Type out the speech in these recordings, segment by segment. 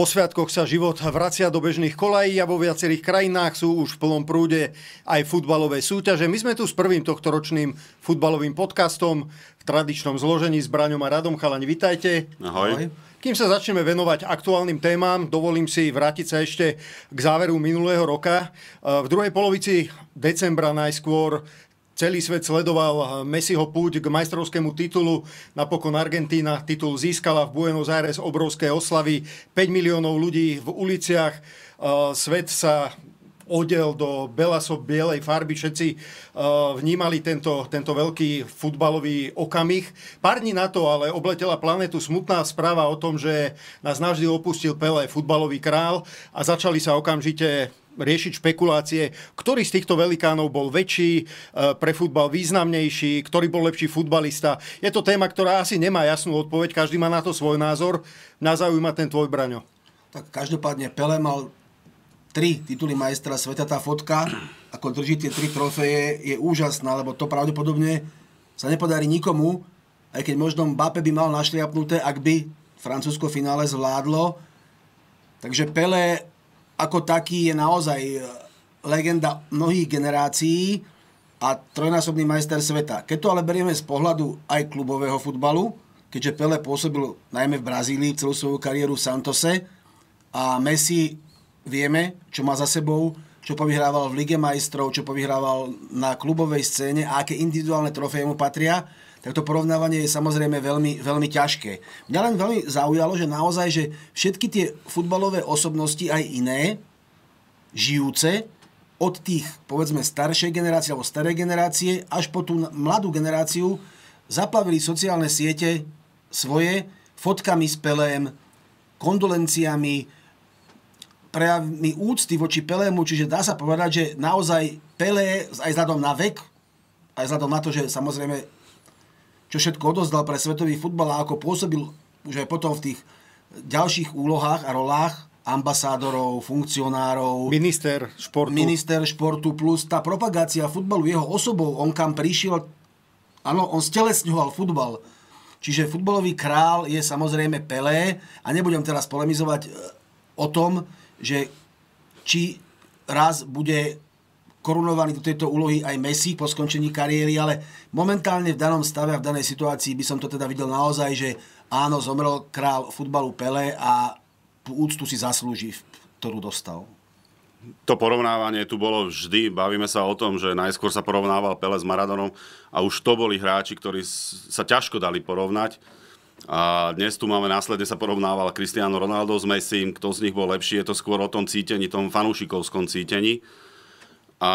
Po sviatkoch sa život vracia do bežných kolají a vo viacerých krajinách sú už v plnom prúde aj futbalové súťaže. My sme tu s prvým tohto ročným futbalovým podcastom v tradičnom zložení s Braňom a Radom. Chalani, vitajte. Ahoj. Ahoj. Kým sa začneme venovať aktuálnym témam, dovolím si vrátiť sa ešte k záveru minulého roka. V druhej polovici decembra najskôr Celý svet sledoval Messiho púť k majstrovskému titulu. Napokon Argentína titul získala v Buenos Aires obrovské oslavy. 5 miliónov ľudí v uliciach. Svet sa Odel do belaso bielej farby. Všetci uh, vnímali tento, tento veľký futbalový okamih. Pár dní na to ale obletela planetu smutná správa o tom, že nás navždy opustil Pele, futbalový král a začali sa okamžite riešiť špekulácie, ktorý z týchto velikánov bol väčší, uh, pre futbal významnejší, ktorý bol lepší futbalista. Je to téma, ktorá asi nemá jasnú odpoveď, každý má na to svoj názor. Na zaujíma ten tvoj braňo. Tak každopádne Pele mal tri tituly majstra sveta, tá fotka, ako drží tie tri trofeje, je úžasná, lebo to pravdepodobne sa nepodarí nikomu, aj keď možno Mbappé by mal našliapnuté, ak by Francúzsko finále zvládlo. Takže Pele ako taký je naozaj e, legenda mnohých generácií a trojnásobný majster sveta. Keď to ale berieme z pohľadu aj klubového futbalu, keďže Pele pôsobil najmä v Brazílii celú svoju kariéru v Santose a Messi vieme, čo má za sebou, čo povyhrával v Lige majstrov, čo povyhrával na klubovej scéne a aké individuálne trofeje mu patria, tak to porovnávanie je samozrejme veľmi, veľmi ťažké. Mňa len veľmi zaujalo, že naozaj, že všetky tie futbalové osobnosti aj iné, žijúce, od tých, povedzme, staršej generácie alebo starej generácie až po tú mladú generáciu zaplavili sociálne siete svoje fotkami s Pelém, kondolenciami, prejavmi úcty voči Pelému, čiže dá sa povedať, že naozaj Pelé aj vzhľadom na vek, aj vzhľadom na to, že samozrejme čo všetko odozdal pre svetový futbal a ako pôsobil už aj potom v tých ďalších úlohách a rolách ambasádorov, funkcionárov, minister športu. minister športu plus tá propagácia futbalu jeho osobou, on kam prišiel, áno, on stelesňoval futbal. Čiže futbalový král je samozrejme Pelé a nebudem teraz polemizovať e, o tom, že či raz bude korunovaný do tejto úlohy aj Messi po skončení kariéry, ale momentálne v danom stave a v danej situácii by som to teda videl naozaj, že áno, zomrel král futbalu Pele a úctu si zaslúži, ktorú dostal. To porovnávanie tu bolo vždy. Bavíme sa o tom, že najskôr sa porovnával Pele s Maradonom a už to boli hráči, ktorí sa ťažko dali porovnať a dnes tu máme, následne sa porovnával Cristiano Ronaldo s Messi, kto z nich bol lepší, je to skôr o tom cítení, tom fanúšikovskom cítení. A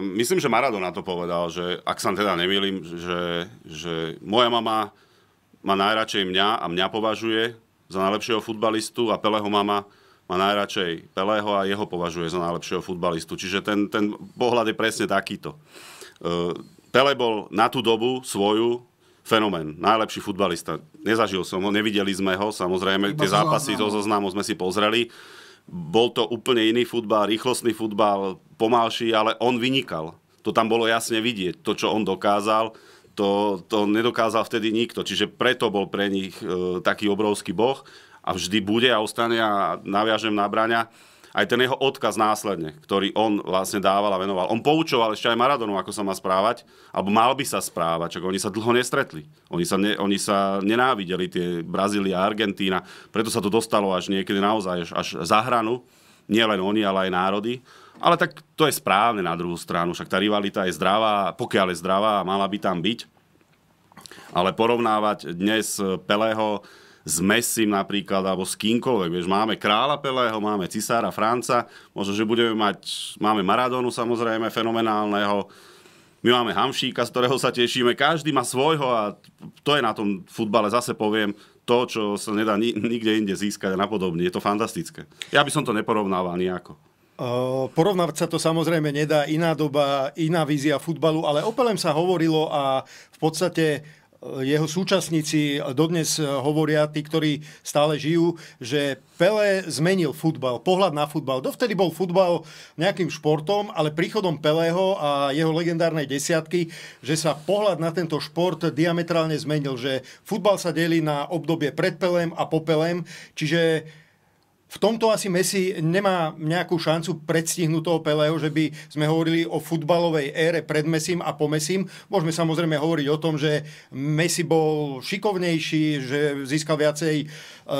myslím, že Maradona to povedal, že ak sa teda nemýlim, že, že moja mama má najradšej mňa a mňa považuje za najlepšieho futbalistu a Peleho mama má najradšej Pelého a jeho považuje za najlepšieho futbalistu. Čiže ten, ten pohľad je presne takýto. E, Pele bol na tú dobu svoju fenomén, najlepší futbalista. Nezažil som ho, nevideli sme ho, samozrejme, Iba tie zápasy zo zoznamu sme si pozreli. Bol to úplne iný futbal, rýchlostný futbal, pomalší, ale on vynikal. To tam bolo jasne vidieť. To, čo on dokázal, to, to nedokázal vtedy nikto. Čiže preto bol pre nich e, taký obrovský boh a vždy bude a ostane a naviažem na braňa aj ten jeho odkaz následne, ktorý on vlastne dával a venoval. On poučoval ešte aj Maradonu, ako sa má správať, alebo mal by sa správať, čo oni sa dlho nestretli. Oni sa, ne, oni sa nenávideli, tie Brazília a Argentína, preto sa to dostalo až niekedy naozaj až, až za hranu, nielen oni, ale aj národy. Ale tak to je správne na druhú stranu, však tá rivalita je zdravá, pokiaľ je zdravá mala by tam byť. Ale porovnávať dnes Pelého s Messim napríklad, alebo s kýmkoľvek. Vieš, máme kráľa Pelého, máme cisára Franca, možno, že budeme mať, máme Maradonu samozrejme, fenomenálneho, my máme Hamšíka, z ktorého sa tešíme, každý má svojho a to je na tom futbale, zase poviem, to, čo sa nedá nikde inde získať a napodobne. Je to fantastické. Ja by som to neporovnával nejako. Porovnávať sa to samozrejme nedá, iná doba, iná vízia futbalu, ale o Pelem sa hovorilo a v podstate jeho súčasníci dodnes hovoria, tí, ktorí stále žijú, že Pele zmenil futbal, pohľad na futbal. Dovtedy bol futbal nejakým športom, ale príchodom Pelého a jeho legendárnej desiatky, že sa pohľad na tento šport diametrálne zmenil, že futbal sa delí na obdobie pred pelem a po Pelem, čiže v tomto asi Messi nemá nejakú šancu predstihnúť toho Pelého, že by sme hovorili o futbalovej ére pred Messim a po Messim. Môžeme samozrejme hovoriť o tom, že Messi bol šikovnejší, že získal viacej e,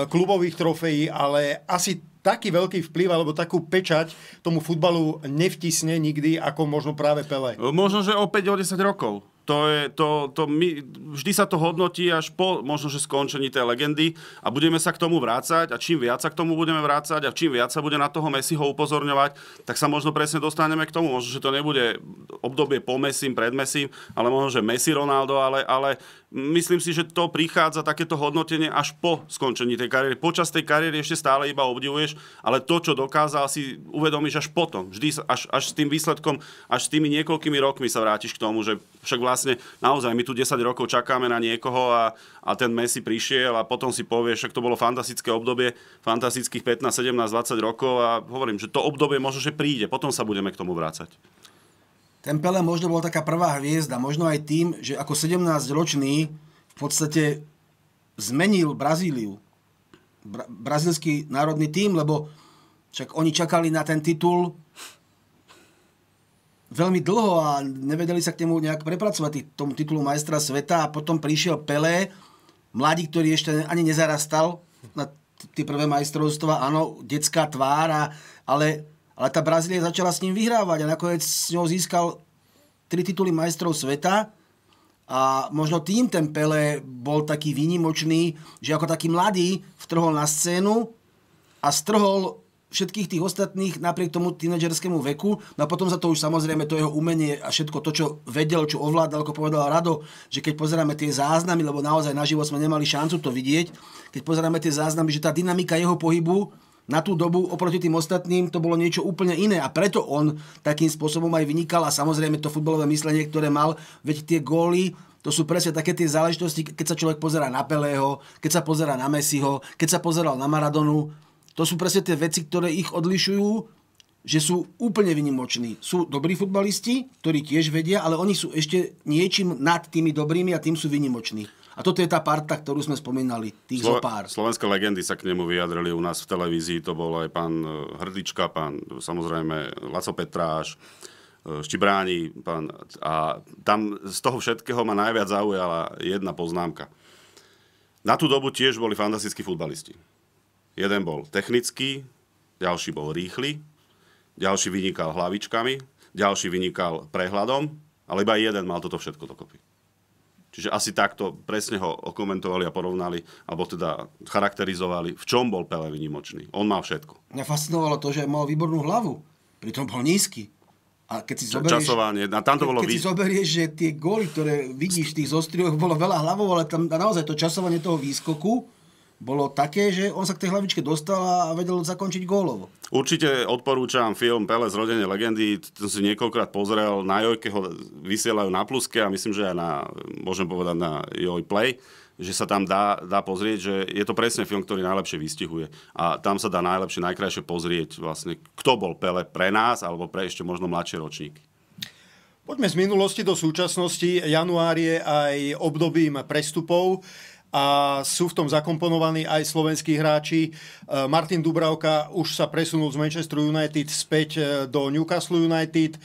klubových trofejí, ale asi taký veľký vplyv alebo takú pečať tomu futbalu nevtisne nikdy, ako možno práve Pele. Možno, že o 5 10 rokov. To je, to, to my, vždy sa to hodnotí až po možno, že skončení tej legendy a budeme sa k tomu vrácať a čím viac sa k tomu budeme vrácať a čím viac sa bude na toho Messiho upozorňovať, tak sa možno presne dostaneme k tomu. Možno, že to nebude obdobie po Messim, pred Messim, ale možno, že Messi Ronaldo, ale, ale myslím si, že to prichádza takéto hodnotenie až po skončení tej kariéry. Počas tej kariéry ešte stále iba obdivuješ, ale to, čo dokázal, si uvedomíš až potom. Vždy až, až s tým výsledkom, až s tými niekoľkými rokmi sa vrátiš k tomu, že však vlastne naozaj my tu 10 rokov čakáme na niekoho a, a ten Messi prišiel a potom si povieš, však to bolo fantastické obdobie, fantastických 15, 17, 20 rokov a hovorím, že to obdobie možno, že príde, potom sa budeme k tomu vrácať ten Pele možno bol taká prvá hviezda, možno aj tým, že ako 17-ročný v podstate zmenil Brazíliu, bra- brazílsky národný tým, lebo však oni čakali na ten titul veľmi dlho a nevedeli sa k nemu nejak prepracovať, tomu titulu majstra sveta a potom prišiel Pele, mladý, ktorý ešte ani nezarastal na tie prvé majstrovstva, áno, detská tvára, ale ale tá Brazília začala s ním vyhrávať a nakoniec s ňou získal tri tituly majstrov sveta a možno tým ten Pele bol taký výnimočný, že ako taký mladý vtrhol na scénu a strhol všetkých tých ostatných napriek tomu tínedžerskému veku. No a potom sa to už samozrejme, to jeho umenie a všetko to, čo vedel, čo ovládal, ako povedal Rado, že keď pozeráme tie záznamy, lebo naozaj naživo sme nemali šancu to vidieť, keď pozeráme tie záznamy, že tá dynamika jeho pohybu na tú dobu oproti tým ostatným to bolo niečo úplne iné a preto on takým spôsobom aj vynikal a samozrejme to futbalové myslenie, ktoré mal, veď tie góly to sú presne také tie záležitosti, keď sa človek pozera na Pelého, keď sa pozera na Messiho, keď sa pozeral na Maradonu. To sú presne tie veci, ktoré ich odlišujú, že sú úplne vynimoční. Sú dobrí futbalisti, ktorí tiež vedia, ale oni sú ešte niečím nad tými dobrými a tým sú vynimoční. A toto je tá parta, ktorú sme spomínali, tých Slo- pár. Slovenské legendy sa k nemu vyjadrili u nás v televízii, to bol aj pán e, Hrdička, pán samozrejme Laco Petráš, e, Štibráni, pán, a tam z toho všetkého ma najviac zaujala jedna poznámka. Na tú dobu tiež boli fantastickí futbalisti. Jeden bol technický, ďalší bol rýchly, ďalší vynikal hlavičkami, ďalší vynikal prehľadom, ale iba jeden mal toto všetko dokopy. Čiže asi takto presne ho okomentovali a porovnali, alebo teda charakterizovali, v čom bol Pele vynimočný. On mal všetko. Mňa fascinovalo to, že mal výbornú hlavu, pritom bol nízky. A keď si zoberieš, Časovanie. A tam to bolo keď vý... si zoberieš, že tie góly, ktoré vidíš v tých zostrioch, bolo veľa hlavou, ale tam naozaj to časovanie toho výskoku bolo také, že on sa k tej hlavičke dostal a vedel zakončiť gólovo. Určite odporúčam film Pele zrodenie legendy, to si niekoľkokrát pozrel, na Jojke ho vysielajú na pluske a myslím, že aj na, môžem povedať na Joj Play že sa tam dá, dá pozrieť, že je to presne film, ktorý najlepšie vystihuje. A tam sa dá najlepšie, najkrajšie pozrieť vlastne, kto bol Pele pre nás, alebo pre ešte možno mladšie ročníky. Poďme z minulosti do súčasnosti. Január je aj obdobím prestupov a sú v tom zakomponovaní aj slovenskí hráči. E, Martin Dubravka už sa presunul z Manchester United späť e, do Newcastle United. E,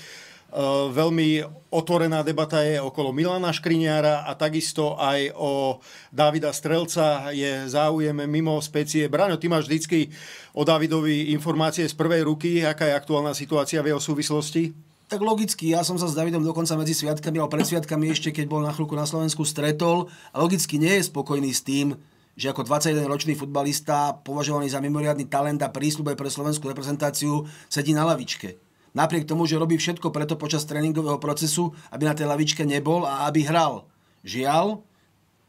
veľmi otvorená debata je okolo Milana Škriniara a takisto aj o Davida Strelca je záujem mimo specie. Braňo, ty máš vždy o Davidovi informácie z prvej ruky. Aká je aktuálna situácia v jeho súvislosti? tak logicky, ja som sa s Davidom dokonca medzi sviatkami, ale pred sviatkami ešte, keď bol na chvíľku na Slovensku, stretol a logicky nie je spokojný s tým, že ako 21-ročný futbalista, považovaný za mimoriadný talent a prísľub aj pre slovenskú reprezentáciu, sedí na lavičke. Napriek tomu, že robí všetko preto počas tréningového procesu, aby na tej lavičke nebol a aby hral. Žiaľ,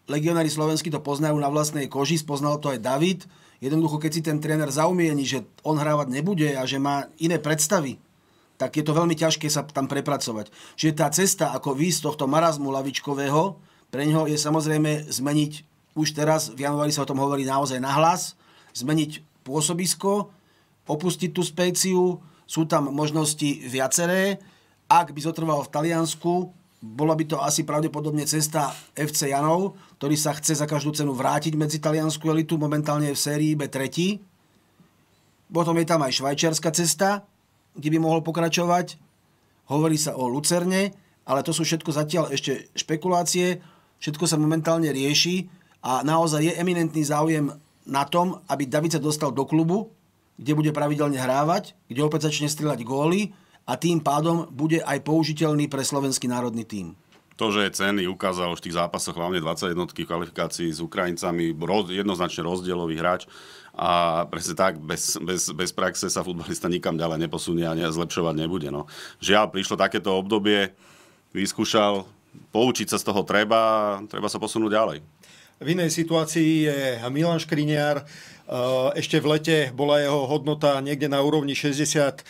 legionári slovenskí to poznajú na vlastnej koži, spoznal to aj David. Jednoducho, keď si ten tréner zaumieni, že on hrávať nebude a že má iné predstavy, tak je to veľmi ťažké sa tam prepracovať. Čiže tá cesta, ako výjsť z tohto marazmu lavičkového, pre neho je samozrejme zmeniť, už teraz v januári sa o tom hovorí naozaj nahlas, zmeniť pôsobisko, opustiť tú spéciu, sú tam možnosti viaceré. Ak by zotrval v Taliansku, bola by to asi pravdepodobne cesta FC Janov, ktorý sa chce za každú cenu vrátiť medzi taliansku elitu, momentálne je v sérii B3. Potom je tam aj švajčiarska cesta, kde by mohol pokračovať. Hovorí sa o Lucerne, ale to sú všetko zatiaľ ešte špekulácie. Všetko sa momentálne rieši a naozaj je eminentný záujem na tom, aby David sa dostal do klubu, kde bude pravidelne hrávať, kde opäť začne strieľať góly a tým pádom bude aj použiteľný pre slovenský národný tým to, že ceny ukázal v tých zápasoch hlavne 21 kvalifikácií s Ukrajincami, roz, jednoznačne rozdielový hráč a presne tak, bez, bez, bez praxe sa futbalista nikam ďalej neposunie a ne, zlepšovať nebude. No. Žiaľ, prišlo takéto obdobie, vyskúšal, poučiť sa z toho treba, treba sa posunúť ďalej. V inej situácii je Milan Škriniar. Ešte v lete bola jeho hodnota niekde na úrovni 60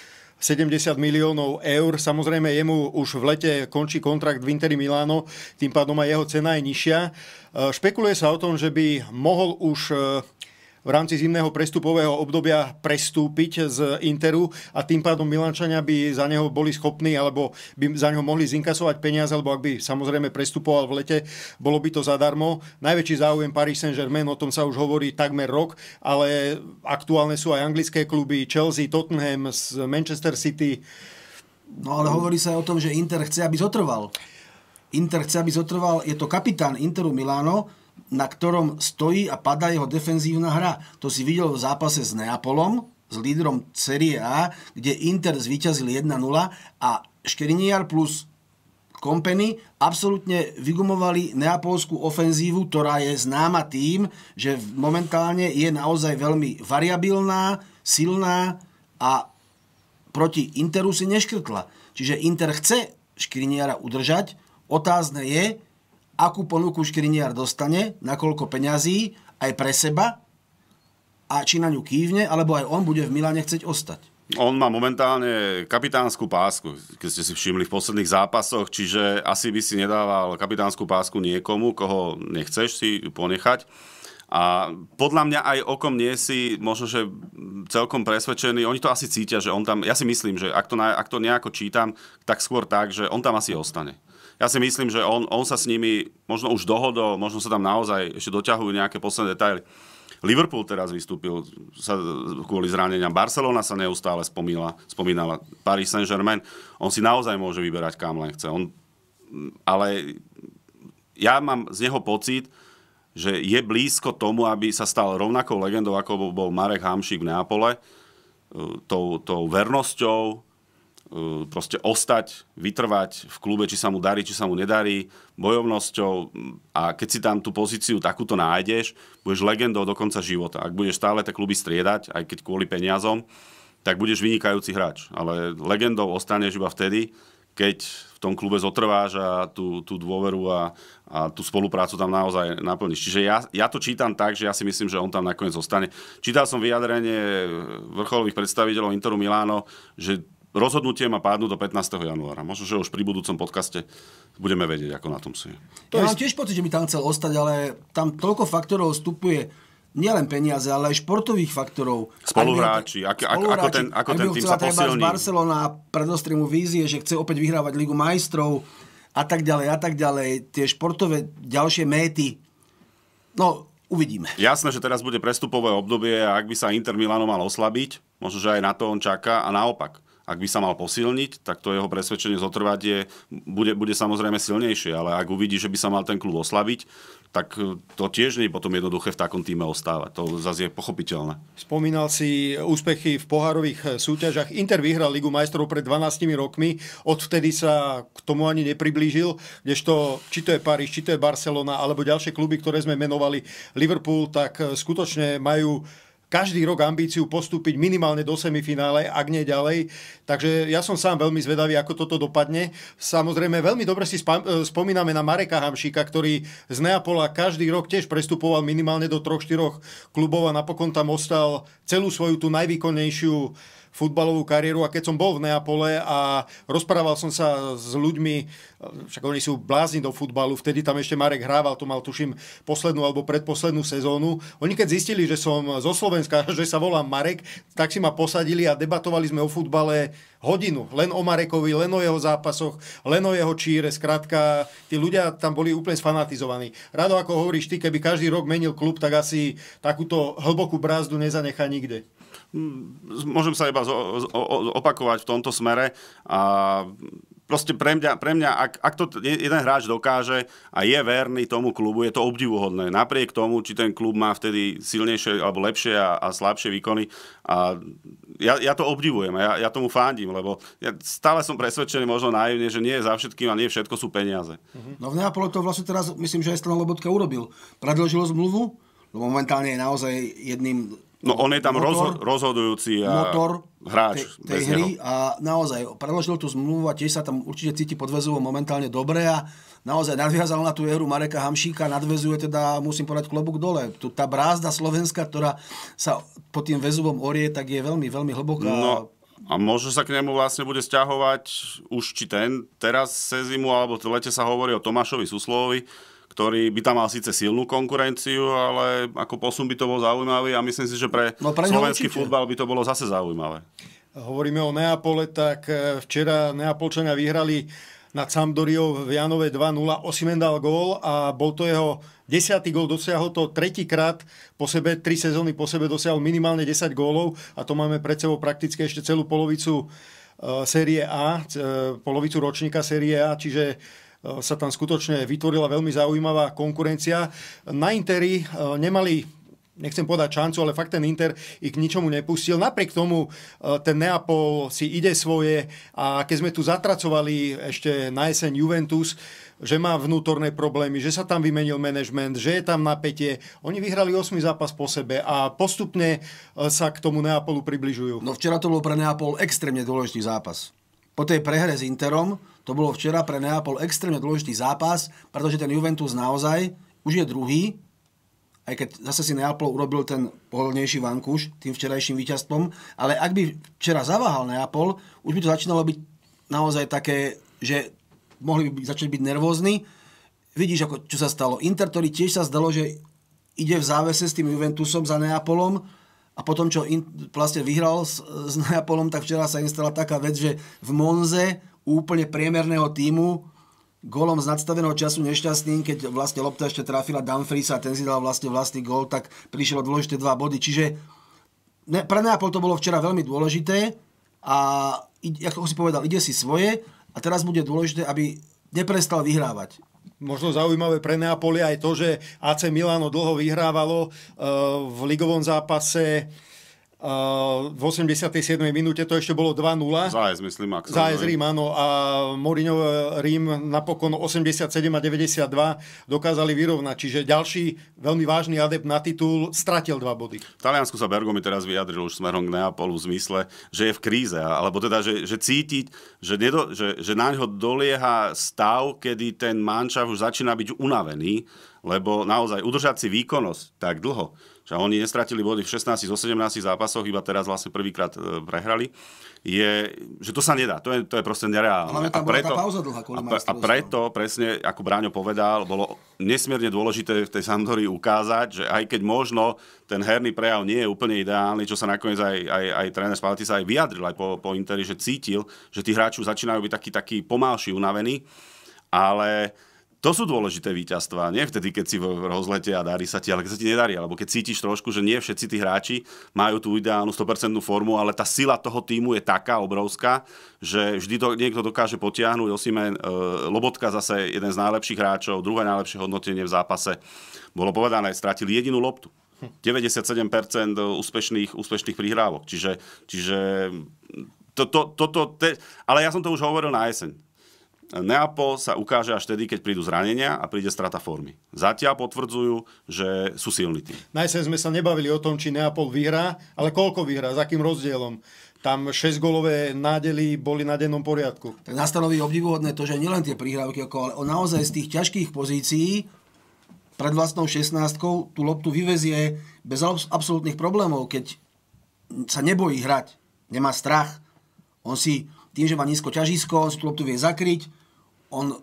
70 miliónov eur. Samozrejme, jemu už v lete končí kontrakt v Interi Miláno, tým pádom aj jeho cena je nižšia. E, špekuluje sa o tom, že by mohol už e, v rámci zimného prestupového obdobia prestúpiť z Interu a tým pádom Milančania by za neho boli schopní alebo by za neho mohli zinkasovať peniaze, alebo ak by samozrejme prestupoval v lete, bolo by to zadarmo. Najväčší záujem Paris Saint-Germain, o tom sa už hovorí takmer rok, ale aktuálne sú aj anglické kluby Chelsea, Tottenham, Manchester City. No ale hovorí sa aj o tom, že Inter chce, aby zotrval. Inter chce, aby zotrval, je to kapitán Interu Milano, na ktorom stojí a padá jeho defenzívna hra. To si videl v zápase s Neapolom, s lídrom Serie A, kde Inter zvíťazil 1-0 a Škriniar plus Company absolútne vygumovali neapolskú ofenzívu, ktorá je známa tým, že momentálne je naozaj veľmi variabilná, silná a proti Interu si neškrtla. Čiže Inter chce Škriniara udržať. Otázne je, akú ponuku Škriniar dostane, nakoľko peňazí, aj pre seba, a či na ňu kývne, alebo aj on bude v Miláne chcieť ostať. On má momentálne kapitánsku pásku, keď ste si všimli v posledných zápasoch, čiže asi by si nedával kapitánsku pásku niekomu, koho nechceš si ponechať. A podľa mňa aj okom nie si možno, že celkom presvedčený. Oni to asi cítia, že on tam, ja si myslím, že ak to, ak to nejako čítam, tak skôr tak, že on tam asi ostane ja si myslím, že on, on sa s nimi možno už dohodol, možno sa tam naozaj ešte doťahujú nejaké posledné detaily. Liverpool teraz vystúpil sa kvôli zraneniam. Barcelona sa neustále spomínala, spomínala. Paris Saint-Germain. On si naozaj môže vyberať, kam len chce. On, ale ja mám z neho pocit, že je blízko tomu, aby sa stal rovnakou legendou, ako bol Marek Hamšík v Neapole. E, tou, tou vernosťou, E, proste ostať, vytrvať v klube, či sa mu darí, či sa mu nedarí, bojovnosťou a keď si tam tú pozíciu takúto nájdeš, budeš legendou do konca života. Ak budeš stále tie kluby striedať, aj keď kvôli peniazom, tak budeš vynikajúci hráč. Ale legendou ostaneš iba vtedy, keď v tom klube zotrváš a tú, tú dôveru a, a tú spoluprácu tam naozaj naplníš. Čiže ja, ja to čítam tak, že ja si myslím, že on tam nakoniec zostane. Čítal som vyjadrenie vrcholových predstaviteľov Interu Miláno, že rozhodnutie má pádnu do 15. januára. Možno, že už pri budúcom podcaste budeme vedieť, ako na tom sú. To ja mám tiež pocit, že by tam chcel ostať, ale tam toľko faktorov vstupuje nielen peniaze, ale aj športových faktorov. Spoluhráči, ak, ak, ako ten, ako ten tým sa posilní. Barcelona predostrie mu vízie, že chce opäť vyhrávať Ligu majstrov a tak ďalej a tak ďalej. Tie športové ďalšie méty. No, uvidíme. Jasné, že teraz bude prestupové obdobie a ak by sa Inter Milano mal oslabiť, možno, že aj na to on čaká a naopak ak by sa mal posilniť, tak to jeho presvedčenie zotrvať je, bude, bude samozrejme silnejšie, ale ak uvidí, že by sa mal ten klub oslabiť, tak e, to tiež nie je potom jednoduché v takom týme ostávať. To zase je pochopiteľné. Spomínal si úspechy v pohárových e, súťažach. Inter vyhral Ligu majstrov pred 12 rokmi. Odvtedy sa k tomu ani nepriblížil. Kdežto, či to je Paríž, či to je Barcelona, alebo ďalšie kluby, ktoré sme menovali, Liverpool, tak e, skutočne majú každý rok ambíciu postúpiť minimálne do semifinále, ak nie ďalej. Takže ja som sám veľmi zvedavý, ako toto dopadne. Samozrejme, veľmi dobre si e, spomíname na Mareka Hamšíka, ktorý z Neapola každý rok tiež prestupoval minimálne do 3-4 klubov a napokon tam ostal celú svoju tú najvýkonnejšiu futbalovú kariéru a keď som bol v Neapole a rozprával som sa s ľuďmi, však oni sú blázni do futbalu, vtedy tam ešte Marek hrával, to mal tuším poslednú alebo predposlednú sezónu. Oni keď zistili, že som zo Slovenska, že sa volám Marek, tak si ma posadili a debatovali sme o futbale hodinu. Len o Marekovi, len o jeho zápasoch, len o jeho číre. Skrátka, tí ľudia tam boli úplne sfanatizovaní. Rado, ako hovoríš ty, keby každý rok menil klub, tak asi takúto hlbokú brázdu nezanechá nikde. Mm, môžem sa iba opakovať v tomto smere a proste pre mňa, pre mňa ak, ak to jeden hráč dokáže a je verný tomu klubu, je to obdivuhodné. Napriek tomu, či ten klub má vtedy silnejšie alebo lepšie a, a slabšie výkony. A ja, ja to obdivujem, ja, ja tomu fandím, lebo ja stále som presvedčený, možno naivne, že nie je za všetkým a nie všetko sú peniaze. Mhm. No v Neapole to vlastne teraz, myslím, že aj strana Lobotka urobil. Predložilo zmluvu, lebo momentálne je naozaj jedným No on je tam motor, rozho- rozhodujúci a motor hráč tej, tej hry neho. a naozaj preložil tú zmluvu a tiež sa tam určite cíti podvezovo momentálne dobre a naozaj nadviazal na tú hru Mareka Hamšíka, nadvezuje teda, musím povedať, klobúk dole. Tu, tá brázda Slovenska, ktorá sa pod tým väzovom orie, tak je veľmi, veľmi hlboká. No, a možno sa k nemu vlastne bude stiahovať už či ten, teraz se zimu, alebo v lete sa hovorí o Tomášovi Suslovovi, ktorý by tam mal síce silnú konkurenciu, ale ako posun by to bol zaujímavý a myslím si, že pre, no pre slovenský určite. futbal by to bolo zase zaujímavé. Hovoríme o Neapole, tak e, včera Neapolčania vyhrali nad Sampdoriou v Janove 2-0. Osimen dal gól a bol to jeho desiatý gól, dosiahol to tretíkrát po sebe, tri sezóny po sebe dosiahol minimálne 10 gólov a to máme pred sebou prakticky ešte celú polovicu e, série A, e, polovicu ročníka série A, čiže E, sa tam skutočne vytvorila veľmi zaujímavá konkurencia. Na Interi e, nemali nechcem povedať šancu, ale fakt ten Inter ich k ničomu nepustil. Napriek tomu e, ten Neapol si ide svoje a keď sme tu zatracovali ešte na jeseň Juventus, že má vnútorné problémy, že sa tam vymenil manažment, že je tam napätie. Oni vyhrali 8 zápas po sebe a postupne sa k tomu Neapolu približujú. No včera to bol pre Neapol extrémne dôležitý zápas. Po tej prehre s Interom to bolo včera pre Neapol extrémne dôležitý zápas, pretože ten Juventus naozaj už je druhý, aj keď zase si Neapol urobil ten pohodlnejší vankúš tým včerajším víťazstvom, ale ak by včera zaváhal Neapol, už by to začínalo byť naozaj také, že mohli by začať byť nervózni. Vidíš, ako, čo sa stalo. Inter, ktorý tiež sa zdalo, že ide v závese s tým Juventusom za Neapolom, a potom, čo in, vlastne vyhral s, s Neapolom, tak včera sa im stala taká vec, že v Monze úplne priemerného týmu, golom z nadstaveného času nešťastným, keď vlastne lopta ešte trafila Dumfries a ten si dal vlastne vlastný gol, tak prišiel dôležité dva body. Čiže ne, pre Neapol to bolo včera veľmi dôležité a ako si povedal, ide si svoje a teraz bude dôležité, aby neprestal vyhrávať. Možno zaujímavé pre Neapoli aj to, že AC Milano dlho vyhrávalo e, v ligovom zápase Eh, v 87. minúte to ešte bolo 2-0. Zájez, myslím, ak Zájez Rím, áno. A Mourinho eh, Rím napokon 87 a 92 dokázali vyrovnať. Čiže ďalší veľmi vážny adept na titul stratil dva body. V Taliansku sa Bergomi teraz vyjadril už smerom k Neapolu v zmysle, že je v kríze. Alebo teda, že, že cítiť, že, nedo, že, že na ňo dolieha stav, kedy ten manča už začína byť unavený, lebo naozaj udržať si výkonnosť tak dlho, že oni nestratili body v 16 zo 17 zápasoch, iba teraz vlastne prvýkrát e, prehrali, je, že to sa nedá. To je, to je proste nereálne. Ale tam a preto, bola tá pauza dlhá a, a preto, presne ako Bráňo povedal, bolo nesmierne dôležité v tej Sandori ukázať, že aj keď možno ten herný prejav nie je úplne ideálny, čo sa nakoniec aj, aj, aj tréner Spalety sa aj vyjadril aj po, po Interi, že cítil, že tí hráči začínajú byť takí, takí pomalší, unavení, ale to sú dôležité víťazstvá. Nie vtedy, keď si v rozlete a darí sa ti, ale keď sa ti nedarí, alebo keď cítiš trošku, že nie všetci tí hráči majú tú ideálnu 100% formu, ale tá sila toho týmu je taká obrovská, že vždy to niekto dokáže potiahnuť. Osime, e, Lobotka zase jeden z najlepších hráčov, druhé najlepšie hodnotenie v zápase. Bolo povedané, stratili jedinú loptu. 97% hm. úspešných, úspešných prihrávok. Čiže, čiže to, to, to, to, te, ale ja som to už hovoril na jeseň Neapol sa ukáže až tedy, keď prídu zranenia a príde strata formy. Zatiaľ potvrdzujú, že sú silní tým. Najsem sme sa nebavili o tom, či Neapol vyhrá, ale koľko vyhrá, s akým rozdielom. Tam 6-golové nádely boli na dennom poriadku. Tak nastanoví obdivuhodné to, že nielen tie prihrávky, ale on naozaj z tých ťažkých pozícií pred vlastnou 16 tú loptu vyvezie bez absolútnych problémov, keď sa nebojí hrať, nemá strach. On si tým, že má nízko ťažisko, on si tú loptu vie zakryť, on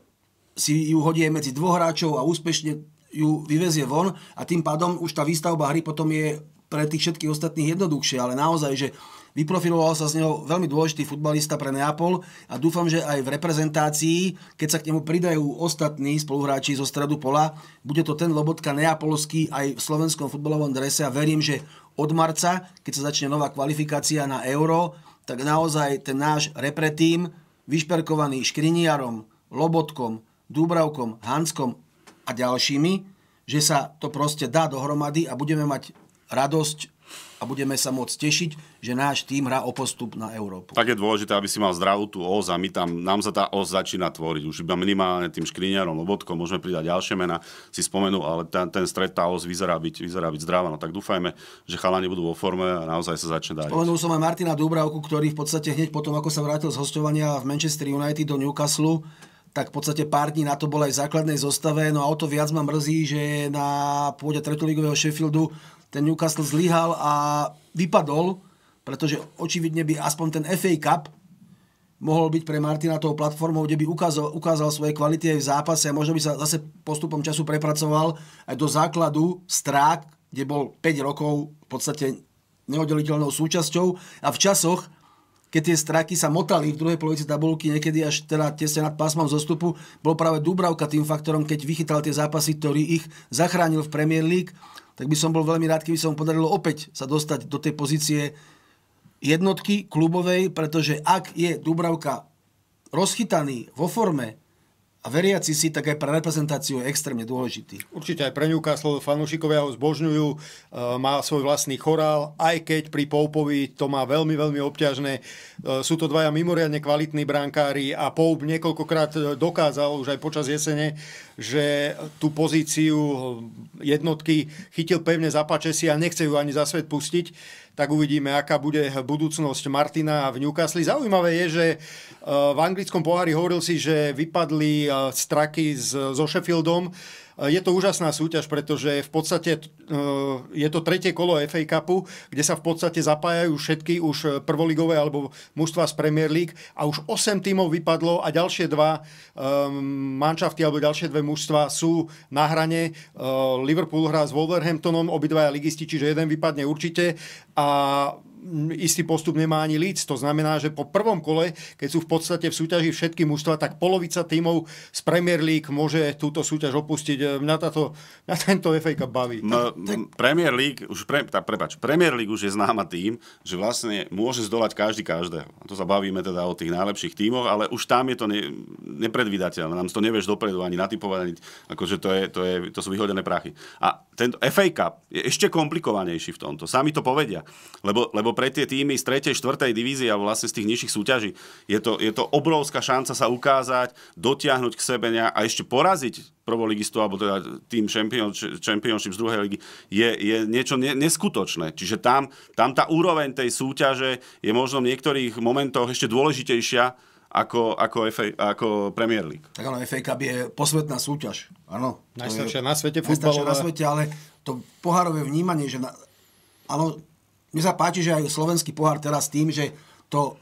si ju hodie medzi dvoch hráčov a úspešne ju vyvezie von a tým pádom už tá výstavba hry potom je pre tých všetkých ostatných jednoduchšie, ale naozaj, že vyprofiloval sa z neho veľmi dôležitý futbalista pre Neapol a dúfam, že aj v reprezentácii, keď sa k nemu pridajú ostatní spoluhráči zo stredu pola, bude to ten Lobotka neapolský aj v slovenskom futbalovom drese a verím, že od marca, keď sa začne nová kvalifikácia na Euro, tak naozaj ten náš repretím, vyšperkovaný Škriniarom, Lobotkom, Dúbravkom, Hanskom a ďalšími, že sa to proste dá dohromady a budeme mať radosť a budeme sa môcť tešiť, že náš tým hrá o postup na Európu. Tak je dôležité, aby si mal zdravú tú os a my tam, nám sa tá os začína tvoriť. Už iba minimálne tým škriňarom, lobotkom, môžeme pridať ďalšie mená, si spomenú, ale ten, ten stred, tá os vyzerá byť, vyzerá byť zdravá. No tak dúfajme, že chalani budú vo forme a naozaj sa začne dať. Spomenul som aj Martina Dubravku, ktorý v podstate hneď potom, ako sa vrátil z hostovania v Manchester United do Newcastle, tak v podstate pár dní na to bol aj v základnej zostave. No a o to viac ma mrzí, že na pôde tretoligového Sheffieldu ten Newcastle zlyhal a vypadol, pretože očividne by aspoň ten FA Cup mohol byť pre Martina tou platformou, kde by ukázal, ukázal svoje kvality aj v zápase a možno by sa zase postupom času prepracoval aj do základu strák, kde bol 5 rokov v podstate neoddeliteľnou súčasťou a v časoch, keď tie straky sa motali v druhej polovici tabulky, niekedy až teda tesne nad pásmom zostupu, bol práve Dubravka tým faktorom, keď vychytal tie zápasy, ktorý ich zachránil v Premier League, tak by som bol veľmi rád, keby sa mu podarilo opäť sa dostať do tej pozície jednotky klubovej, pretože ak je Dubravka rozchytaný vo forme, a veriaci si tak aj pre reprezentáciu je extrémne dôležitý. Určite aj pre Newcastle fanúšikovia ho zbožňujú, e, má svoj vlastný chorál, aj keď pri Poupovi to má veľmi, veľmi obťažné. E, sú to dvaja mimoriadne kvalitní brankári a Poup niekoľkokrát e, dokázal už aj počas jesene, že tú pozíciu jednotky chytil pevne za pačesi a nechce ju ani za svet pustiť tak uvidíme, aká bude budúcnosť Martina v Newcastle. Zaujímavé je, že eh, v anglickom pohári hovoril si, že vypadli straky eh, so Sheffieldom. E, je to úžasná súťaž, pretože v podstate e, je to tretie kolo FA Cupu, kde sa v podstate zapájajú všetky už e, prvoligové alebo mužstva z Premier League a už 8 tímov vypadlo a ďalšie dva manšafty alebo ďalšie dve mužstva sú na hrane. Liverpool hrá s Wolverhamptonom, obidvaja ligisti, čiže jeden vypadne určite a istý postup nemá ani líc. To znamená, že po prvom kole, keď sú v podstate v súťaži všetky mužstva, tak polovica tímov z Premier League môže túto súťaž opustiť. Mňa, ehm, táto, mňa tento efejka baví. No, tak... Premier League, už pre, tá, prebač, Premier League už je známa tým, že vlastne môže zdolať každý každého. A to sa bavíme teda o tých najlepších tímoch, ale už tam je to ne, nepredvídateľné. Nám to nevieš dopredu ani natypovať, ani, akože to, je, to, je, to sú vyhodené prachy. A tento FA Cup je ešte komplikovanejší v tomto. Sami to povedia. Lebo, lebo lebo pre tie týmy z 3. 4. divízie a vlastne z tých nižších súťaží je to, je to obrovská šanca sa ukázať, dotiahnuť k sebe a ešte poraziť prvoligistu alebo teda tým championship z druhej ligy, je, je niečo ne, neskutočné. Čiže tam, tam tá úroveň tej súťaže je možno v niektorých momentoch ešte dôležitejšia ako, ako, FA, ako Premier League. Tak áno, FA Cup je posvetná súťaž. Áno. Najstaršia na svete futbalová. na svete, ale to pohárové vnímanie, že na, áno, mne sa páči, že aj slovenský pohár teraz tým, že to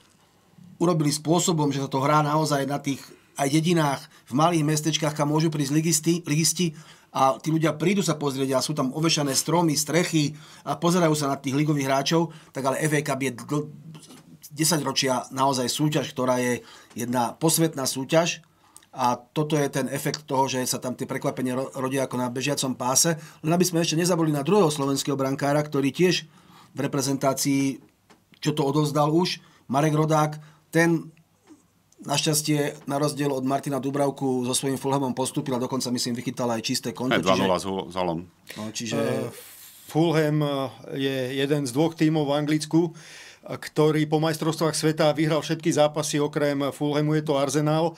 urobili spôsobom, že sa to hrá naozaj na tých aj dedinách, v malých mestečkách, kam môžu prísť ligisti, ligisti a tí ľudia prídu sa pozrieť a sú tam ovešané stromy, strechy a pozerajú sa na tých ligových hráčov, tak ale FA Cup je 10 ročia naozaj súťaž, ktorá je jedna posvetná súťaž a toto je ten efekt toho, že sa tam tie prekvapenia rodia ako na bežiacom páse. Len aby sme ešte nezabudli na druhého slovenského brankára, ktorý tiež v reprezentácii, čo to odovzdal už. Marek Rodák, ten Našťastie, na rozdiel od Martina Dubravku, so svojím Fulhamom postúpil a dokonca, myslím, vychytal aj čisté konto. Aj 2-0 čiže... s No, čiže... Uh, Fulham eh, je jeden z dvoch tímov v Anglicku, eh, ktorý po majstrovstvách sveta vyhral všetky zápasy, okrem Fulhamu je to Arsenal.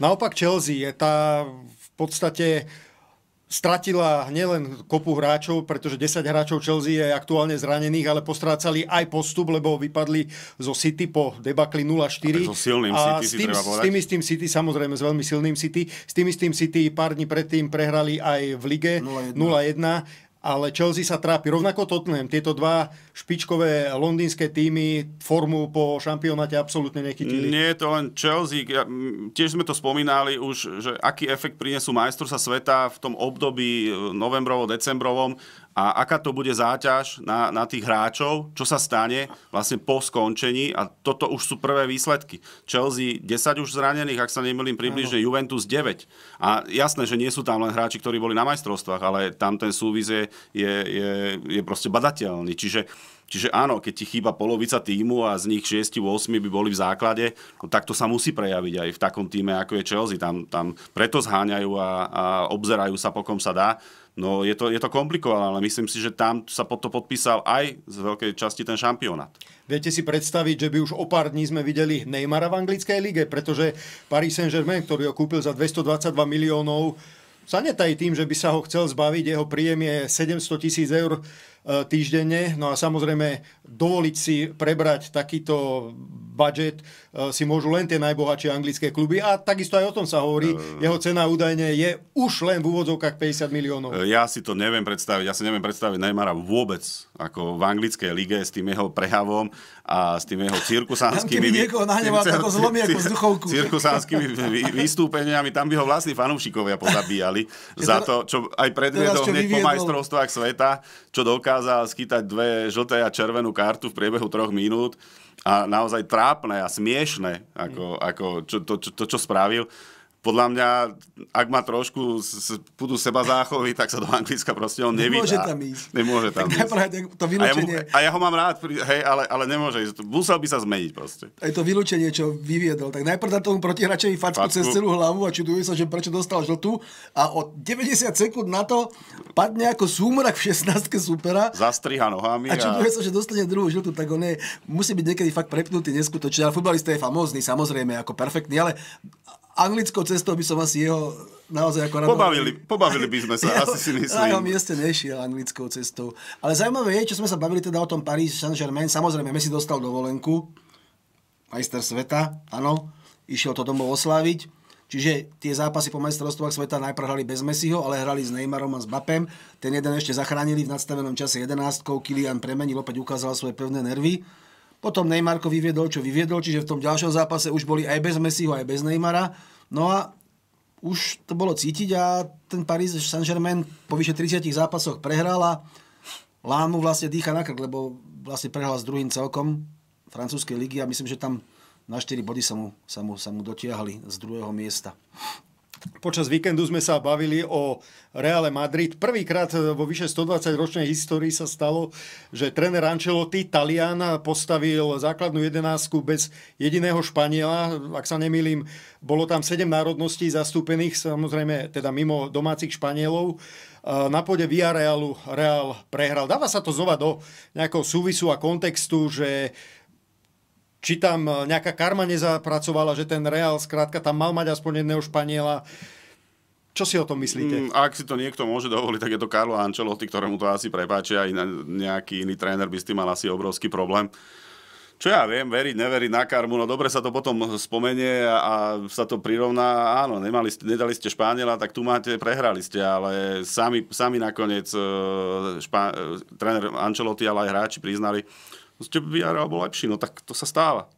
Naopak Chelsea je tá v podstate uh, stratila nielen kopu hráčov, pretože 10 hráčov Chelsea je aktuálne zranených, ale postrácali aj postup, lebo vypadli zo City po debakli 0-4. A so silným a City s tým, si treba S tým istým City, samozrejme, s veľmi silným City. S tým istým City pár dní predtým prehrali aj v lige 0-1. 0-1 ale Chelsea sa trápi. Rovnako Tottenham, tieto dva špičkové londýnske týmy formu po šampionáte absolútne nechytili. Nie je to len Chelsea, tiež sme to spomínali už, že aký efekt prinesú majstrovstva sveta v tom období novembrovo-decembrovom a aká to bude záťaž na, na tých hráčov, čo sa stane vlastne po skončení a toto už sú prvé výsledky. Chelsea 10 už zranených, ak sa nemýlim približne, Áno. Juventus 9. A jasné, že nie sú tam len hráči, ktorí boli na majstrovstvách, ale tam ten súvis je, je, je, je proste badateľný. Čiže Čiže áno, keď ti chýba polovica týmu a z nich 6-8 by boli v základe, no tak to sa musí prejaviť aj v takom týme, ako je Chelsea. Tam, tam preto zháňajú a, a obzerajú sa, pokom sa dá. No je to, je to komplikované, ale myslím si, že tam sa pod to podpísal aj z veľkej časti ten šampionát. Viete si predstaviť, že by už o pár dní sme videli Neymara v anglickej lige, pretože Paris Saint-Germain, ktorý ho kúpil za 222 miliónov, sa netají tým, že by sa ho chcel zbaviť, jeho príjem je 700 tisíc eur Eh, týždenne. No a samozrejme dovoliť si prebrať takýto budget eh, si môžu len tie najbohatšie anglické kluby a takisto aj o tom sa hovorí. Eh. Jeho cena údajne je už len v úvodzovkách 50 miliónov. Ja si to neviem predstaviť. Ja si neviem predstaviť Neymara vôbec ako v anglickej lige s tým jeho prehavom a s tým jeho cirkusánskymi... Tam niekoho nahneval, tak zlomí ako vzduchovku. Cirkusánskymi vystúpeniami, tam by ho vlastní fanúšikovia pozabíjali za to, čo aj predviedol hneď po majstrovstvách sveta, čo dokáže dokázal skýtať dve žlté a červenú kartu v priebehu troch minút a naozaj trápne a smiešne, ako, ako čo, to, čo, to, čo spravil podľa mňa, ak má trošku s, s, budú seba záchovy, tak sa do Anglicka proste on nevydá. Nemôže tam ísť. Nemôže tam tak ísť. to A ja, mu, a ja ho mám rád, hej, ale, ale nemôže ísť. Musel by sa zmeniť proste. Aj to vylúčenie, čo vyviedol. Tak najprv na tomu protihračovi facku, facku cez celú hlavu a čuduje sa, že prečo dostal žltú a od 90 sekúnd na to padne ako súmrak v 16 supera. Zastriha nohami. A čuduje sa, že dostane druhú žltú, tak on je, musí byť niekedy fakt prepnutý neskutočný. Ale futbalista je famózny, samozrejme, ako perfektný, ale anglickou cestou by som asi jeho naozaj ako... Pobavili, pobavili by sme sa, jeho, asi si myslím. Na jeho mieste nešiel anglickou cestou. Ale zaujímavé je, čo sme sa bavili teda o tom Paris Saint-Germain. Samozrejme, Messi dostal dovolenku, majster sveta, áno, išiel to domov osláviť. Čiže tie zápasy po majstrovstvách sveta najprv hrali bez Messiho, ale hrali s Neymarom a s Bapem. Ten jeden ešte zachránili v nadstavenom čase 11. Kilian premenil, opäť ukázal svoje pevné nervy. Potom Neymarko vyviedol, čo vyviedol, čiže v tom ďalšom zápase už boli aj bez Messiho, aj bez Neymara. No a už to bolo cítiť a ten Paris Saint-Germain po vyše 30 zápasoch prehral a Lán mu vlastne dýcha na krk, lebo vlastne prehral s druhým celkom francúzskej ligy a myslím, že tam na 4 body sa mu, sa mu, sa mu dotiahli z druhého miesta. Počas víkendu sme sa bavili o Reále Madrid. Prvýkrát vo vyše 120-ročnej histórii sa stalo, že tréner Ancelotti, Talian, postavil základnú jedenásku bez jediného Španiela. Ak sa nemýlim, bolo tam 7 národností zastúpených, samozrejme teda mimo domácich Španielov na pôde Villarealu Real prehral. Dáva sa to znova do nejakého súvisu a kontextu, že či tam e, nejaká karma nezapracovala, že ten Real zkrátka tam mal mať aspoň jedného Španiela. Čo si o tom myslíte? Mm, ak si to niekto môže dovoliť, tak je to Carlo Ancelotti, ktorému to asi prepáčia. Aj nejaký iný tréner by s tým mal asi obrovský problém. Čo ja viem, veriť, neveriť na karmu, no dobre sa to potom spomenie a sa to prirovná. Áno, nemali, nedali ste Španiela, tak tu máte, prehrali ste, ale sami, sami nakoniec e, špá, e, tréner Ancelotti, ale aj hráči priznali, Proste Villarreal bol lepší, no tak to sa stáva.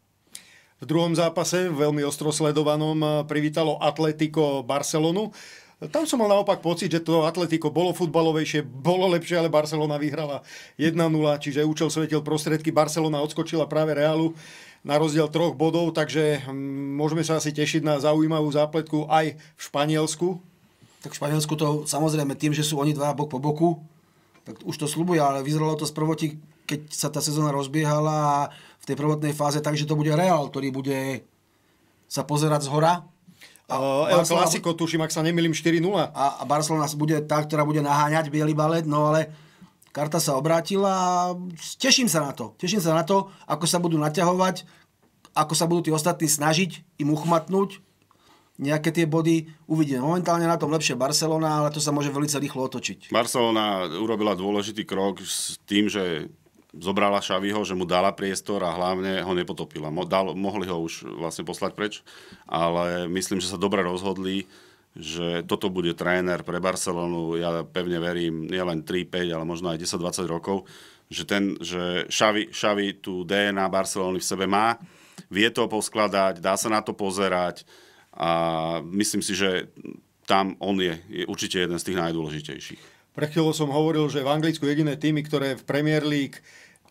V druhom zápase, veľmi ostro sledovanom, eh, privítalo Atletico Barcelonu. Tam som mal naopak pocit, že to Atletico bolo futbalovejšie, bolo lepšie, ale Barcelona vyhrala 1-0, čiže účel svetil prostriedky. Barcelona odskočila práve Realu na rozdiel troch bodov, takže mm, môžeme sa asi tešiť na zaujímavú zápletku aj v Španielsku. Tak v Španielsku to samozrejme tým, že sú oni dva bok po boku, tak už to slubuje, ale vyzeralo to z prvotí keď sa tá sezóna rozbiehala v tej prvotnej fáze, takže to bude Real, ktorý bude sa pozerať z hora. A uh, El Clasico, tuším, ak sa nemýlim, 4-0. A, a Barcelona bude tá, ktorá bude naháňať biely balet, no ale karta sa obrátila a teším sa na to. Teším sa na to, ako sa budú naťahovať, ako sa budú tí ostatní snažiť im uchmatnúť nejaké tie body uvidíme. Momentálne na tom lepšie Barcelona, ale to sa môže veľmi rýchlo otočiť. Barcelona urobila dôležitý krok s tým, že zobrala Šaviho, že mu dala priestor a hlavne ho nepotopila. Mo, dal, mohli ho už vlastne poslať preč, ale myslím, že sa dobre rozhodli, že toto bude tréner pre Barcelonu, ja pevne verím, nie len 3-5, ale možno aj 10-20 rokov, že, ten, že Xavi, Xavi tú DNA Barcelony v sebe má, vie to poskladať, dá sa na to pozerať a myslím si, že tam on je, je určite jeden z tých najdôležitejších. Pre chvíľu som hovoril, že v Anglicku jediné týmy, ktoré v Premier League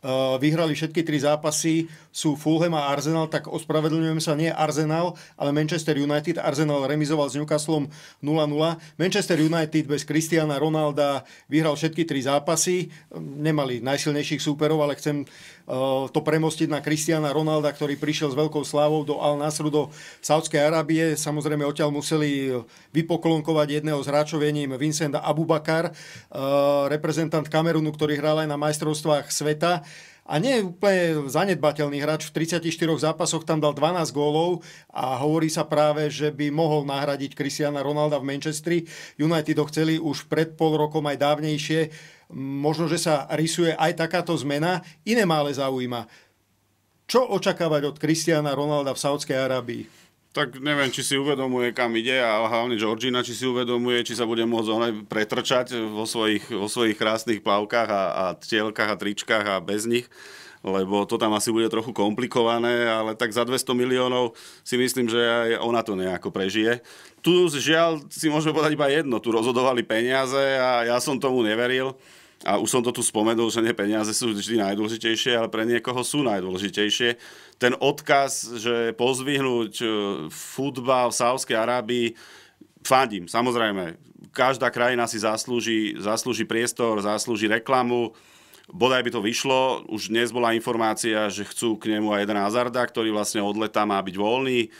Eh, vyhrali všetky tri zápasy sú Fulham a Arsenal, tak ospravedlňujem sa, nie Arsenal, ale Manchester United. Arsenal remizoval s Newcastlom 0-0. Manchester United bez Kristiana Ronalda vyhral všetky tri zápasy. Nemali najsilnejších súperov, ale chcem eh, to premostiť na Kristiana Ronalda, ktorý prišiel s veľkou slávou do Al Nasru do Saudskej Arábie. Samozrejme odtiaľ museli eh, vypoklonkovať jedného z hráčov Vincenta Abubakar, eh, reprezentant Kamerunu, ktorý hral aj na majstrovstvách sveta a nie je úplne zanedbateľný hráč. V 34 zápasoch tam dal 12 gólov a hovorí sa práve, že by mohol nahradiť Cristiana Ronalda v Manchestri. United ho chceli už pred pol rokom aj dávnejšie. Možno, že sa rysuje aj takáto zmena. Iné mále zaujíma. Čo očakávať od Kristiana Ronalda v Saudskej Arábii? tak neviem, či si uvedomuje, kam ide a hlavne Georgina, či si uvedomuje, či sa bude môcť ona pretrčať vo svojich, vo svojich krásnych plavkách a, a tielkách a tričkách a bez nich lebo to tam asi bude trochu komplikované, ale tak za 200 miliónov si myslím, že aj ona to nejako prežije. Tu žiaľ si môžeme povedať iba jedno, tu rozhodovali peniaze a ja som tomu neveril a už som to tu spomenul, že nie peniaze sú vždy najdôležitejšie, ale pre niekoho sú najdôležitejšie. Ten odkaz, že pozvihnúť e, futbal v Sávskej Arábii, fandím, samozrejme. Každá krajina si zaslúži, zaslúži priestor, zaslúži reklamu, Bodaj by to vyšlo, už dnes bola informácia, že chcú k nemu aj jeden Azarda, ktorý vlastne odletá má byť voľný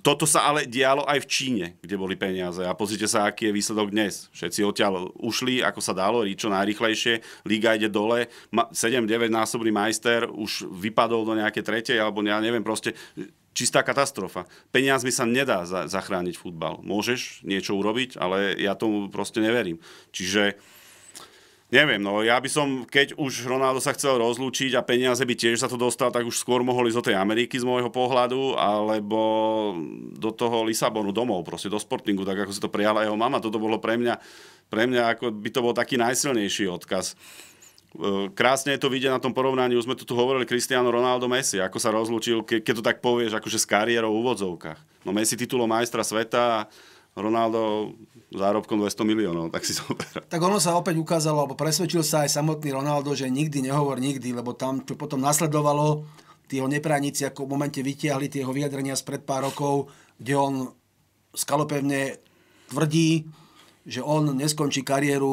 toto sa ale dialo aj v Číne, kde boli peniaze. A pozrite sa, aký je výsledok dnes. Všetci odtiaľ ušli, ako sa dalo, čo najrychlejšie. Liga ide dole. 7-9 násobný majster už vypadol do nejaké tretej, alebo ja neviem, proste čistá katastrofa. Peniazmi sa nedá za- zachrániť futbal. Môžeš niečo urobiť, ale ja tomu proste neverím. Čiže Neviem, no ja by som, keď už Ronaldo sa chcel rozlúčiť a peniaze by tiež sa to dostal, tak už skôr mohol ísť do tej Ameriky z môjho pohľadu, alebo do toho Lisabonu domov, proste do Sportingu, tak ako si to prijala jeho mama. Toto bolo pre mňa, pre mňa ako by to bol taký najsilnejší odkaz. E, krásne je to vidieť na tom porovnaní, už sme tu, tu hovorili Cristiano Ronaldo Messi, ako sa rozlúčil, ke, keď to tak povieš, akože s kariérou v úvodzovkách. No Messi titulom majstra sveta a Ronaldo zárobkom 200 miliónov, no, tak si zober. Tak ono sa opäť ukázalo, alebo presvedčil sa aj samotný Ronaldo, že nikdy nehovor nikdy, lebo tam, čo potom nasledovalo, tí jeho ako v momente vytiahli tie jeho vyjadrenia spred pár rokov, kde on skalopevne tvrdí, že on neskončí kariéru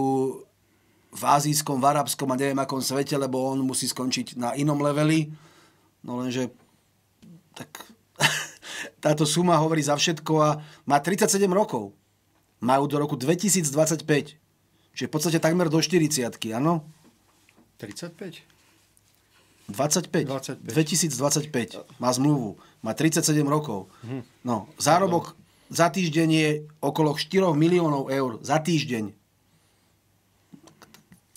v azijskom, v arabskom a neviem akom svete, lebo on musí skončiť na inom leveli. No lenže tak táto suma hovorí za všetko a má 37 rokov. Majú do roku 2025. Čiže v podstate takmer do 40 áno? 35? 25. 25. 2025. Má zmluvu. Má 37 rokov. Mhm. No, zárobok za týždeň je okolo 4 miliónov eur. Za týždeň.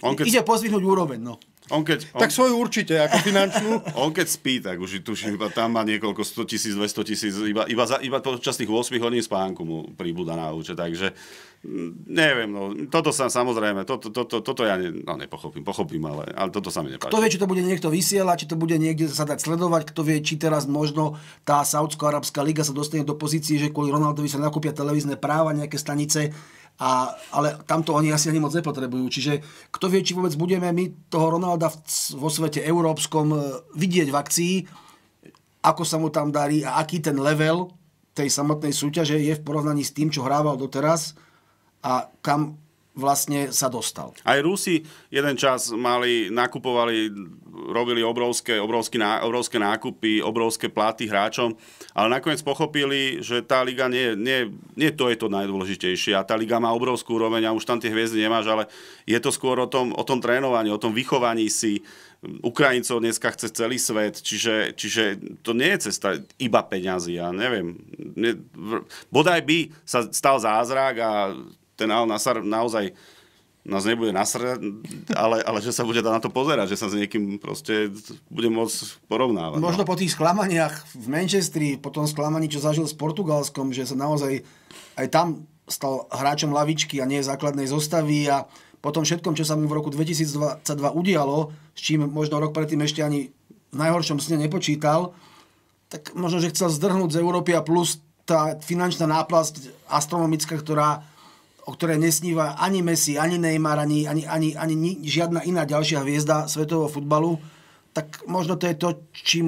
On keď... Ide pozvihnúť úroveň, no. On keď, on... Tak svoju určite, ako finančnú. on keď spí, tak už tuším, iba tam má niekoľko 100 tisíc, 200 tisíc, iba, iba, za, iba počas tých 8 hodín spánku mu príbuda na účet, takže mm, neviem, no, toto sa samozrejme, toto, to, toto ja ne, no, nepochopím, pochopím, ale, ale toto sa mi nepáči. Kto vie, či to bude niekto vysielať, či to bude niekde sa dať sledovať, kto vie, či teraz možno tá Saudsko-Arabská liga sa dostane do pozície, že kvôli Ronaldovi sa nakúpia televízne práva, nejaké stanice a, ale tamto oni asi ani moc nepotrebujú. Čiže kto vie, či vôbec budeme my toho Ronalda v, vo svete európskom e, vidieť v akcii, ako sa mu tam darí a aký ten level tej samotnej súťaže je v porovnaní s tým, čo hrával doteraz a kam vlastne sa dostal. Aj Rusi jeden čas mali, nakupovali, robili obrovské, obrovské, obrovské nákupy, obrovské platy hráčom, ale nakoniec pochopili, že tá liga nie, nie, nie to je to najdôležitejšie a tá liga má obrovskú úroveň a už tam tie hviezdy nemáš, ale je to skôr o tom, o tom trénovaní, o tom vychovaní si. Ukrajincov dneska chce celý svet, čiže, čiže to nie je cesta iba peňazí, ja neviem. Bodaj by sa stal zázrak a ten Al-Nasar naozaj nás nebude nasrať, ale, ale že sa bude na to pozerať, že sa s niekým proste bude môcť porovnávať. Možno no. po tých sklamaniach v Manchestri, po tom sklamaní, čo zažil s Portugalskom, že sa naozaj aj tam stal hráčom lavičky a nie základnej zostavy a po tom všetkom, čo sa mu v roku 2022 udialo, s čím možno rok predtým ešte ani v najhoršom sne nepočítal, tak možno, že chcel zdrhnúť z Európy a plus tá finančná náplasť astronomická, ktorá o ktoré nesníva ani Messi, ani Neymar, ani, ani, ani, ani žiadna iná ďalšia hviezda svetového futbalu, tak možno to je to, čím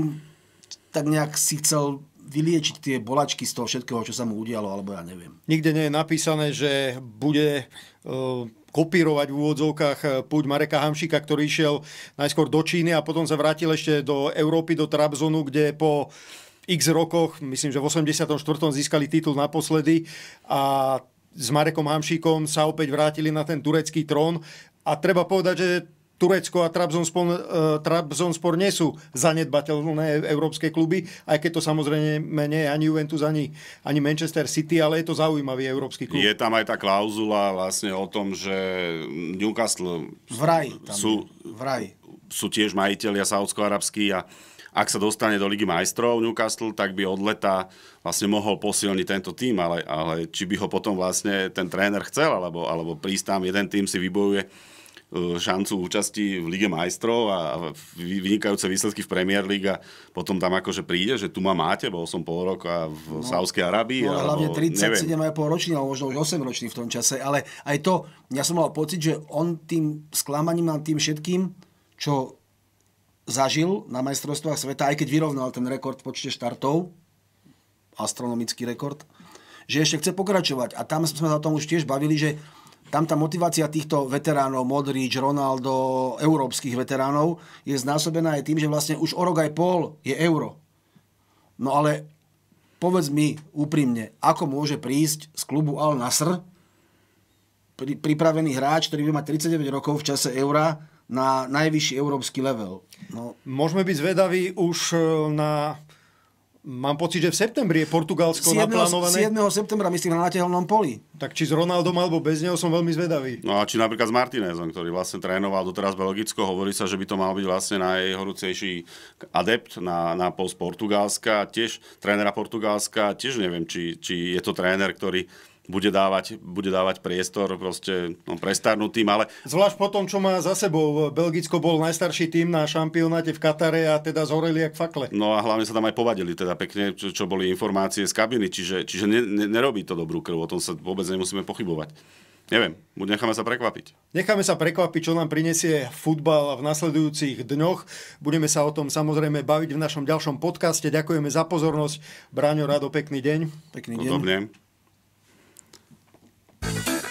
tak nejak si chcel vyliečiť tie bolačky z toho všetkého, čo sa mu udialo, alebo ja neviem. Nikde nie je napísané, že bude uh kopírovať v úvodzovkách e, púť Mareka Hamšika, ktorý išiel najskôr do Číny a potom sa vrátil ešte do Európy, do Trabzonu, kde po x rokoch, myslím, že v 84. získali titul naposledy a s Marekom Hamšíkom sa opäť vrátili na ten turecký trón. A treba povedať, že Turecko a Trabzonspor, uh, Trabzonspor nie sú zanedbateľné európske kluby, aj keď to samozrejme nie je ani Juventus, ani, ani Manchester City, ale je to zaujímavý európsky klub. Je tam aj tá klauzula vlastne o tom, že Newcastle vraj, tam sú, vraj. sú tiež majiteľia saudsko-arabskí a ak sa dostane do Ligy majstrov Newcastle, tak by od leta vlastne mohol posilniť tento tým, ale, ale či by ho potom vlastne ten tréner chcel, alebo, alebo prísť tam, jeden tým si vybojuje e, šancu účasti v Lige majstrov a vynikajúce výsledky v Premier League a potom tam akože príde, že tu ma máte, bol som pol roka v no, Sávskej Arabii. No, hlavne 37 aj pol ročný, alebo možno už 8 ročný v tom čase, ale aj to, ja som mal pocit, že on tým sklamaním a tým všetkým, čo zažil na majstrovstvách sveta, aj keď vyrovnal ten rekord v počte štartov, astronomický rekord, že ešte chce pokračovať. A tam sme sa o tom už tiež bavili, že tam tá motivácia týchto veteránov, Modrič, Ronaldo, európskych veteránov, je znásobená aj tým, že vlastne už o rok aj pol je euro. No ale povedz mi úprimne, ako môže prísť z klubu Al Nasr pri, pripravený hráč, ktorý by mať 39 rokov v čase eura, na najvyšší európsky level. No. Môžeme byť zvedaví už e, na... Mám pocit, že v septembri je Portugalsko 7. naplánované. 7. septembra, myslím, na natiaľnom poli. Tak či s Ronaldom alebo bez neho som veľmi zvedavý. No a či napríklad s Martinezom, ktorý vlastne trénoval doteraz Belgicko, hovorí sa, že by to mal byť vlastne najhorúcejší adept na, na post Portugalska, tiež trénera Portugalska, tiež neviem, či, či je to tréner, ktorý bude dávať, bude dávať priestor proste no, prestarnutým, ale... Zvlášť po tom, čo má za sebou. Belgicko bol najstarší tým na šampionáte v Katare a teda zhoreli jak fakle. No a hlavne sa tam aj povadili teda pekne, čo, čo boli informácie z kabiny, čiže, čiže ne, ne, nerobí to dobrú krv, o tom sa vôbec nemusíme pochybovať. Neviem, buď necháme sa prekvapiť. Necháme sa prekvapiť, čo nám prinesie futbal v nasledujúcich dňoch. Budeme sa o tom samozrejme baviť v našom ďalšom podcaste. Ďakujeme za pozornosť. Bráňo Rado, pekný deň. Pekný deň. Podobne. Thank you.